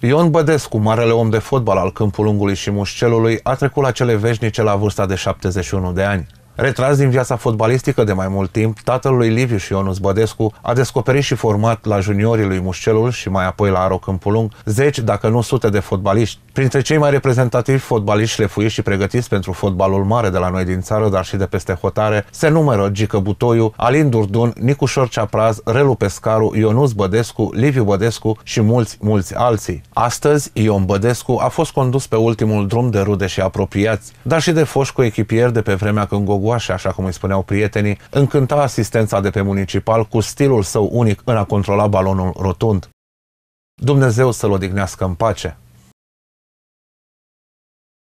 Ion Bădescu, marele om de fotbal al câmpul lungului și mușcelului, a trecut la cele veșnice la vârsta de 71 de ani. Retras din viața fotbalistică de mai mult timp, tatăl lui Liviu și Ionuț Bădescu a descoperit și format la juniorii lui Mușcelul și mai apoi la Aro Câmpulung zeci, dacă nu sute de fotbaliști. Printre cei mai reprezentativi fotbaliști șlefuiți și pregătiți pentru fotbalul mare de la noi din țară, dar și de peste hotare, se numără Gică Butoiu, Alin Durdun, Nicușor Ceapraz, Relu Pescaru, Ionuț Bădescu, Liviu Bădescu și mulți, mulți alții. Astăzi, Ion Bădescu a fost condus pe ultimul drum de rude și apropiați, dar și de foși cu echipieri de pe vremea când Gogu Goașe, așa cum îi spuneau prietenii, încânta asistența de pe municipal cu stilul său unic în a controla balonul rotund. Dumnezeu să-l odihnească în pace!